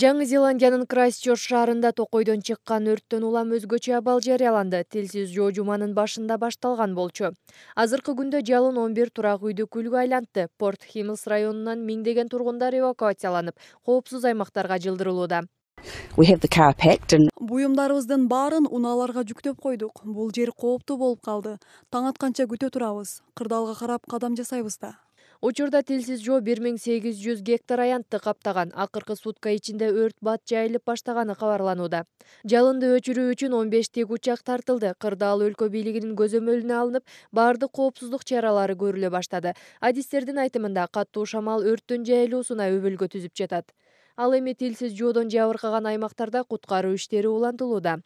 жаңы зеландияның крайстчерч шаарында токойдон чыккан өрттөн улам өзгөчө абал жарыяланды тилсиз жоо жуманын башында башталган болчу азыркы күндө жалын он бир турак үйдү күлгө айлантты порт химлс районунан миңдеген тургундар эвакуацияланып коопсуз аймактарга жылдырылууда буюмдарыбыздын баарын унааларга жүктеп қойдық бұл жер кооптуу болуп калды таң атканча күтө турабыз кырдаалга карап кадам жасайбыз да учурда тилсиз жоо бир миң сегиз жүз гектар аянтты каптаган акыркы сутка ичинде өрт бат жайылып баштаганы кабарланууда жалынды өчүрүү үчүн он беш тик учак тартылды кырдаал өлкө бийлигинин көзөмөлүнө алынып баардык коопсуздук чаралары көрүлө баштады адистердин айтымында катуу шамал өрттүн жайылуусуна өбөлгө түзүп жатат ал эми тилсиз жоодон жабыркаган аймактарда куткаруу иштери улантылууда